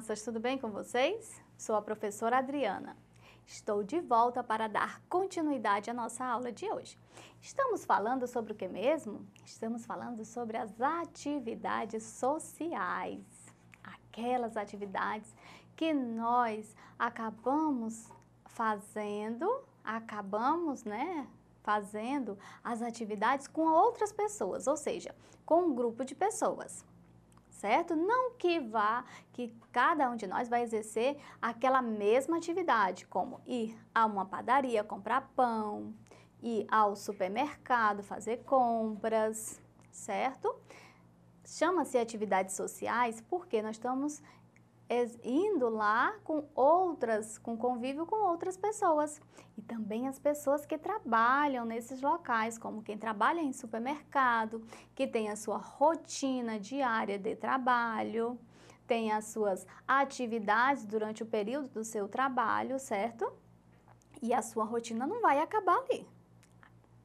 crianças, tudo bem com vocês? Sou a professora Adriana. Estou de volta para dar continuidade à nossa aula de hoje. Estamos falando sobre o que mesmo? Estamos falando sobre as atividades sociais. Aquelas atividades que nós acabamos fazendo, acabamos, né, fazendo as atividades com outras pessoas, ou seja, com um grupo de pessoas certo? Não que vá, que cada um de nós vai exercer aquela mesma atividade, como ir a uma padaria comprar pão, ir ao supermercado fazer compras, certo? Chama-se atividades sociais porque nós estamos indo lá com outras, com convívio com outras pessoas. E também as pessoas que trabalham nesses locais, como quem trabalha em supermercado, que tem a sua rotina diária de trabalho, tem as suas atividades durante o período do seu trabalho, certo? E a sua rotina não vai acabar ali.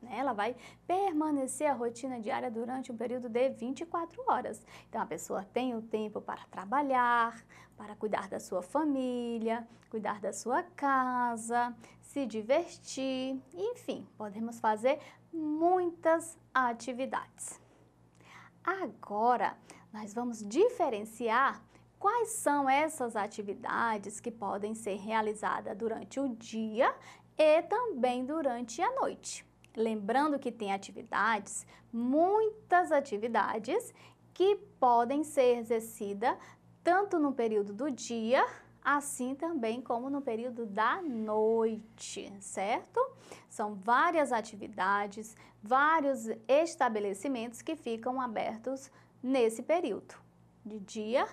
Né? Ela vai permanecer a rotina diária durante um período de 24 horas. Então a pessoa tem o tempo para trabalhar, para cuidar da sua família, cuidar da sua casa, se divertir, enfim, podemos fazer muitas atividades. Agora, nós vamos diferenciar quais são essas atividades que podem ser realizadas durante o dia e também durante a noite. Lembrando que tem atividades, muitas atividades, que podem ser exercidas tanto no período do dia, assim também como no período da noite, certo? São várias atividades, vários estabelecimentos que ficam abertos nesse período, de dia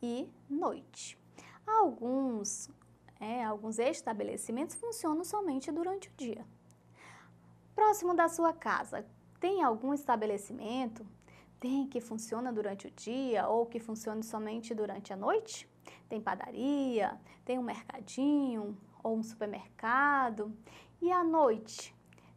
e noite. Alguns, é, alguns estabelecimentos funcionam somente durante o dia. Próximo da sua casa, tem algum estabelecimento? Tem que funciona durante o dia ou que funcione somente durante a noite? Tem padaria, tem um mercadinho ou um supermercado. E à noite?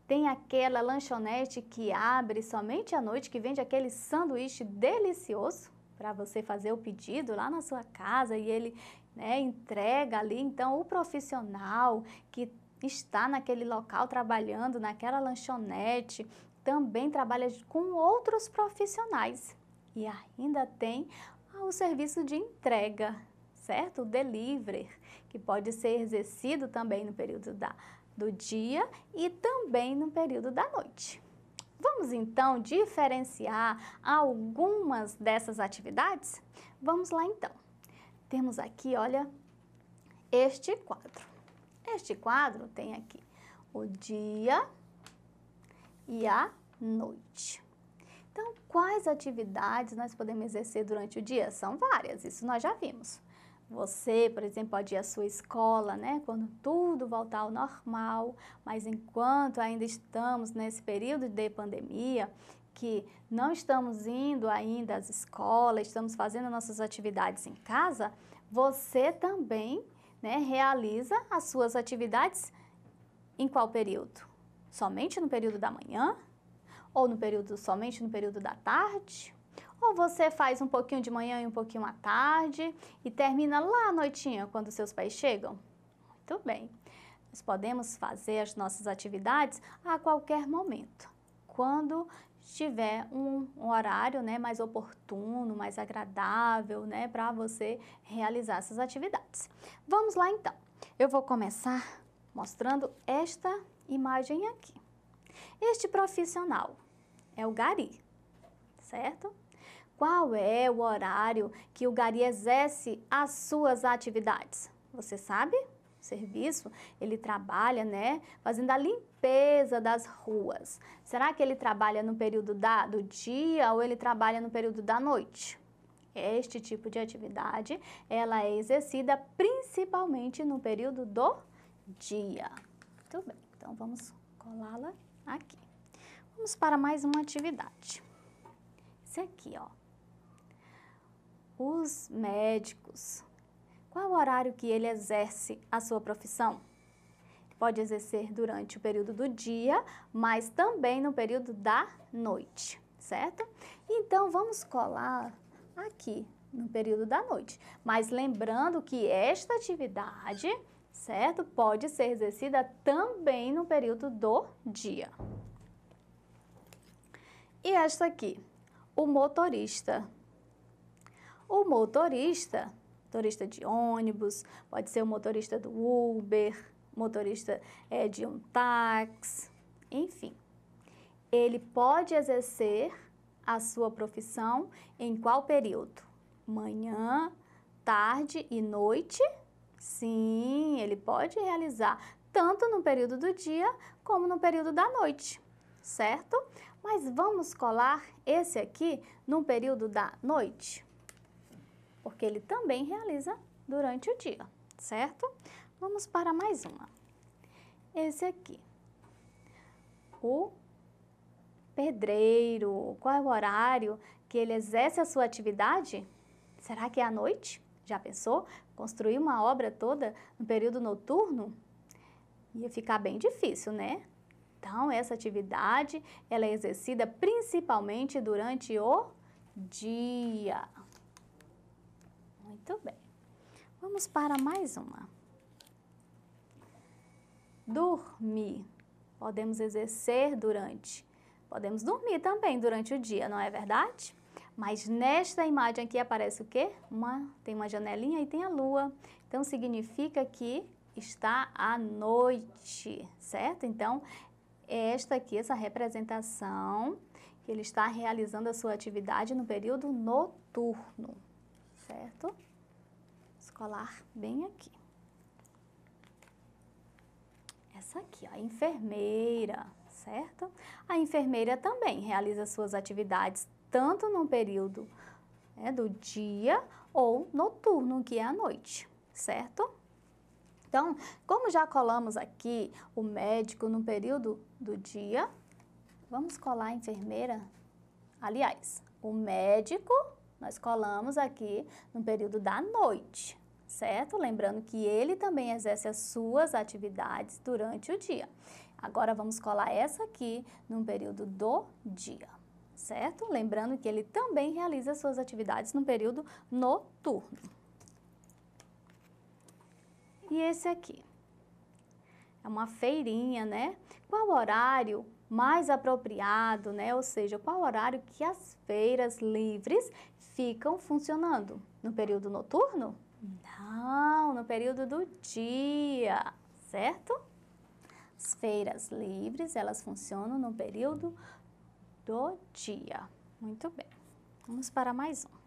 Tem aquela lanchonete que abre somente à noite, que vende aquele sanduíche delicioso para você fazer o pedido lá na sua casa e ele né, entrega ali. Então, o profissional que está naquele local trabalhando, naquela lanchonete, também trabalha com outros profissionais e ainda tem o serviço de entrega, certo? O delivery, que pode ser exercido também no período da, do dia e também no período da noite. Vamos então diferenciar algumas dessas atividades? Vamos lá então. Temos aqui, olha, este quadro. Este quadro tem aqui o dia e a noite. Então, quais atividades nós podemos exercer durante o dia? São várias, isso nós já vimos. Você, por exemplo, pode ir à sua escola, né, quando tudo voltar ao normal, mas enquanto ainda estamos nesse período de pandemia, que não estamos indo ainda às escolas, estamos fazendo nossas atividades em casa, você também né, realiza as suas atividades em qual período? Somente no período da manhã? Ou no período somente no período da tarde? Ou você faz um pouquinho de manhã e um pouquinho à tarde e termina lá à noitinha quando seus pais chegam? Muito bem. Nós podemos fazer as nossas atividades a qualquer momento, quando tiver um, horário né, mais oportuno, mais agradável né, para você realizar essas atividades. Vamos lá então. Eu vou começar mostrando esta imagem aqui. Este profissional é o gari, certo? Qual é o horário que o gari exerce as suas atividades? Você sabe? serviço, ele trabalha, né, fazendo a limpeza das ruas. Será que ele trabalha no período da, do dia ou ele trabalha no período da noite? Este tipo de atividade, ela é exercida principalmente no período do dia. Muito bem, então vamos colá-la aqui. Vamos para mais uma atividade. Esse aqui, ó. Os médicos qual o horário que ele exerce a sua profissão? Pode exercer durante o período do dia, mas também no período da noite, certo? Então, vamos colar aqui no período da noite. Mas lembrando que esta atividade, certo, pode ser exercida também no período do dia. E esta aqui, o motorista. O motorista motorista de ônibus, pode ser o motorista do Uber, motorista é, de um táxi, enfim. Ele pode exercer a sua profissão em qual período? Manhã, tarde e noite? Sim, ele pode realizar tanto no período do dia como no período da noite, certo? Mas vamos colar esse aqui no período da noite? porque ele também realiza durante o dia, certo? Vamos para mais uma. Esse aqui. O pedreiro. Qual é o horário que ele exerce a sua atividade? Será que é à noite? Já pensou? Construir uma obra toda no período noturno? Ia ficar bem difícil, né? Então, essa atividade ela é exercida principalmente durante o dia. Muito bem. Vamos para mais uma. Dormir. Podemos exercer durante. Podemos dormir também durante o dia, não é verdade? Mas nesta imagem aqui aparece o quê? Uma, tem uma janelinha e tem a lua. Então significa que está à noite, certo? Então, esta aqui, essa representação, que ele está realizando a sua atividade no período noturno, certo? colar bem aqui. Essa aqui, a enfermeira, certo? A enfermeira também realiza suas atividades tanto no período né, do dia ou noturno, que é a noite, certo? Então, como já colamos aqui o médico no período do dia, vamos colar a enfermeira? Aliás, o médico nós colamos aqui no período da noite, certo? Lembrando que ele também exerce as suas atividades durante o dia. Agora vamos colar essa aqui num período do dia, certo? Lembrando que ele também realiza suas atividades no período noturno. E esse aqui? É uma feirinha, né? Qual horário mais apropriado, né? Ou seja, qual horário que as feiras livres ficam funcionando? No período noturno? Não, no período do dia, certo? As feiras livres, elas funcionam no período do dia. Muito bem. Vamos para mais um.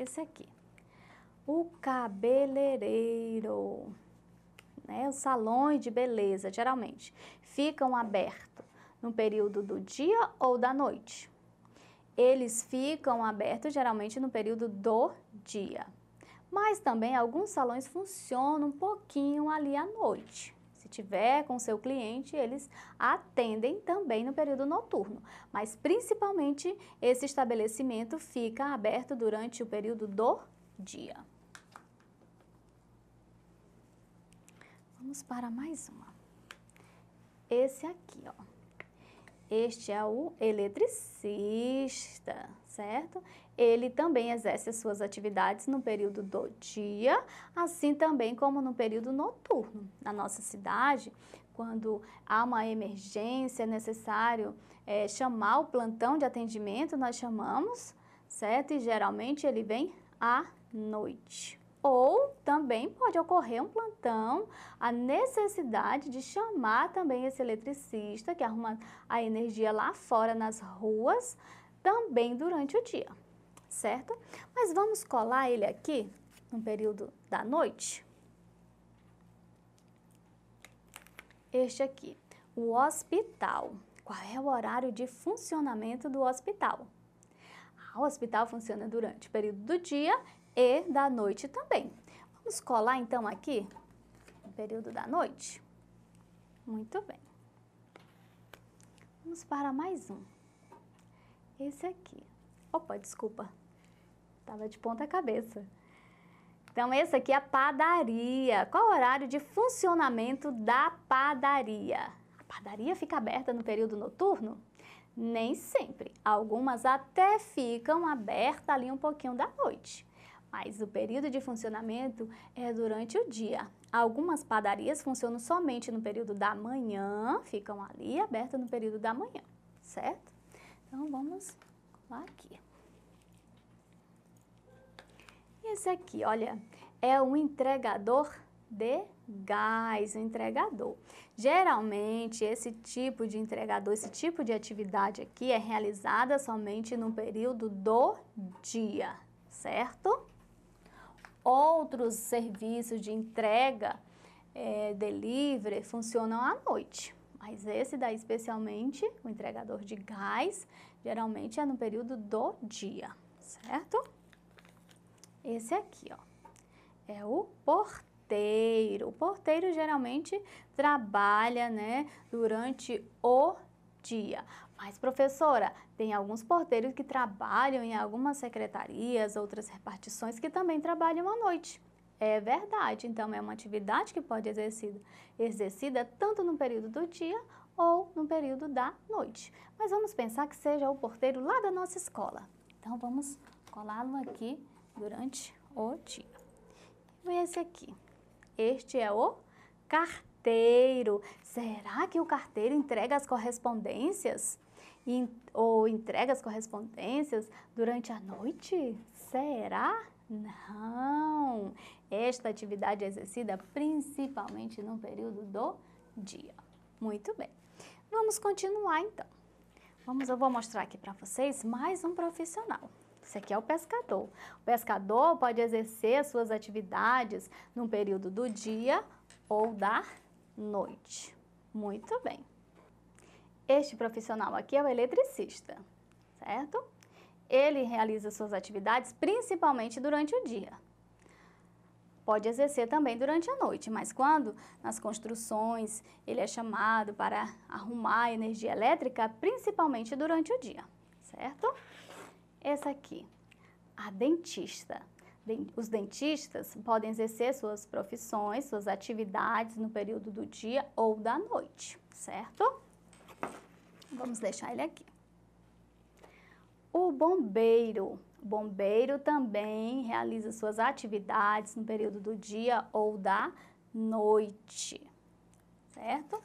Esse aqui. O cabeleireiro. Né? Os salões de beleza, geralmente, ficam abertos no período do dia ou da noite. Eles ficam abertos geralmente no período do dia. Mas também alguns salões funcionam um pouquinho ali à noite. Se tiver com seu cliente, eles atendem também no período noturno, mas principalmente esse estabelecimento fica aberto durante o período do dia. Vamos para mais uma. Esse aqui, ó. Este é o eletricista certo? Ele também exerce as suas atividades no período do dia, assim também como no período noturno. Na nossa cidade, quando há uma emergência, é necessário é, chamar o plantão de atendimento, nós chamamos, certo? E geralmente ele vem à noite. Ou também pode ocorrer um plantão, a necessidade de chamar também esse eletricista que arruma a energia lá fora nas ruas, também durante o dia, certo? Mas vamos colar ele aqui no período da noite? Este aqui, o hospital. Qual é o horário de funcionamento do hospital? Ah, o hospital funciona durante o período do dia e da noite também. Vamos colar então aqui no período da noite? Muito bem. Vamos para mais um esse aqui. Opa, desculpa. Estava de ponta cabeça. Então, esse aqui é a padaria. Qual o horário de funcionamento da padaria? A padaria fica aberta no período noturno? Nem sempre. Algumas até ficam abertas ali um pouquinho da noite. Mas o período de funcionamento é durante o dia. Algumas padarias funcionam somente no período da manhã, ficam ali abertas no período da manhã, certo? vamos colar aqui. E esse aqui, olha, é um entregador de gás, o um entregador. Geralmente, esse tipo de entregador, esse tipo de atividade aqui é realizada somente no período do dia, certo? Outros serviços de entrega, é, delivery, funcionam à noite. Mas esse daí especialmente, o entregador de gás, geralmente é no período do dia, certo? Esse aqui, ó, é o porteiro. O porteiro geralmente trabalha, né, durante o dia. Mas, professora, tem alguns porteiros que trabalham em algumas secretarias, outras repartições que também trabalham à noite. É verdade, então é uma atividade que pode ser exercida, tanto no período do dia ou no período da noite. Mas vamos pensar que seja o porteiro lá da nossa escola. Então vamos colá-lo aqui durante o dia. E esse aqui. Este é o carteiro. Será que o carteiro entrega as correspondências? ou entrega as correspondências durante a noite? Será? Não! Esta atividade é exercida principalmente no período do dia. Muito bem. Vamos continuar então. Vamos, eu vou mostrar aqui para vocês mais um profissional. Esse aqui é o pescador. O pescador pode exercer suas atividades no período do dia ou da noite. Muito bem. Este profissional aqui é o eletricista, certo? ele realiza suas atividades principalmente durante o dia. Pode exercer também durante a noite, mas quando nas construções ele é chamado para arrumar energia elétrica, principalmente durante o dia, certo? Essa aqui, a dentista. Os dentistas podem exercer suas profissões, suas atividades no período do dia ou da noite, certo? Vamos deixar ele aqui. O bombeiro. O bombeiro também realiza suas atividades no período do dia ou da noite, certo?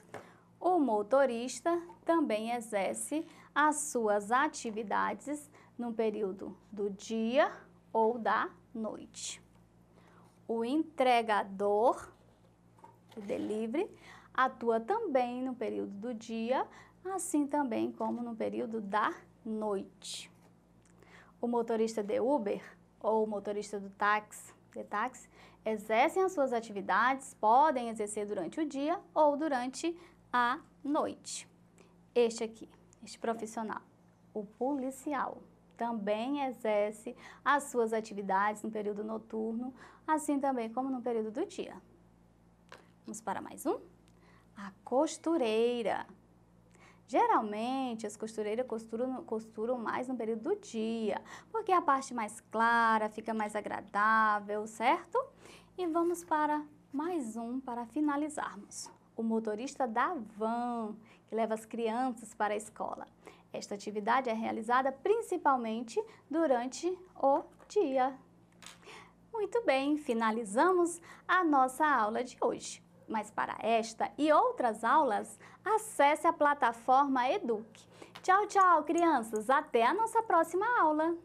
O motorista também exerce as suas atividades no período do dia ou da noite. O entregador, o delivery, atua também no período do dia, assim também como no período da noite o motorista de Uber ou o motorista do táxi, de táxi exercem as suas atividades, podem exercer durante o dia ou durante a noite. Este aqui, este profissional, o policial, também exerce as suas atividades no período noturno, assim também como no período do dia. Vamos para mais um? A costureira. Geralmente, as costureiras costuram, costuram mais no período do dia, porque a parte mais clara fica mais agradável, certo? E vamos para mais um para finalizarmos. O motorista da van, que leva as crianças para a escola. Esta atividade é realizada principalmente durante o dia. Muito bem, finalizamos a nossa aula de hoje. Mas para esta e outras aulas, acesse a plataforma Eduque. Tchau, tchau, crianças! Até a nossa próxima aula!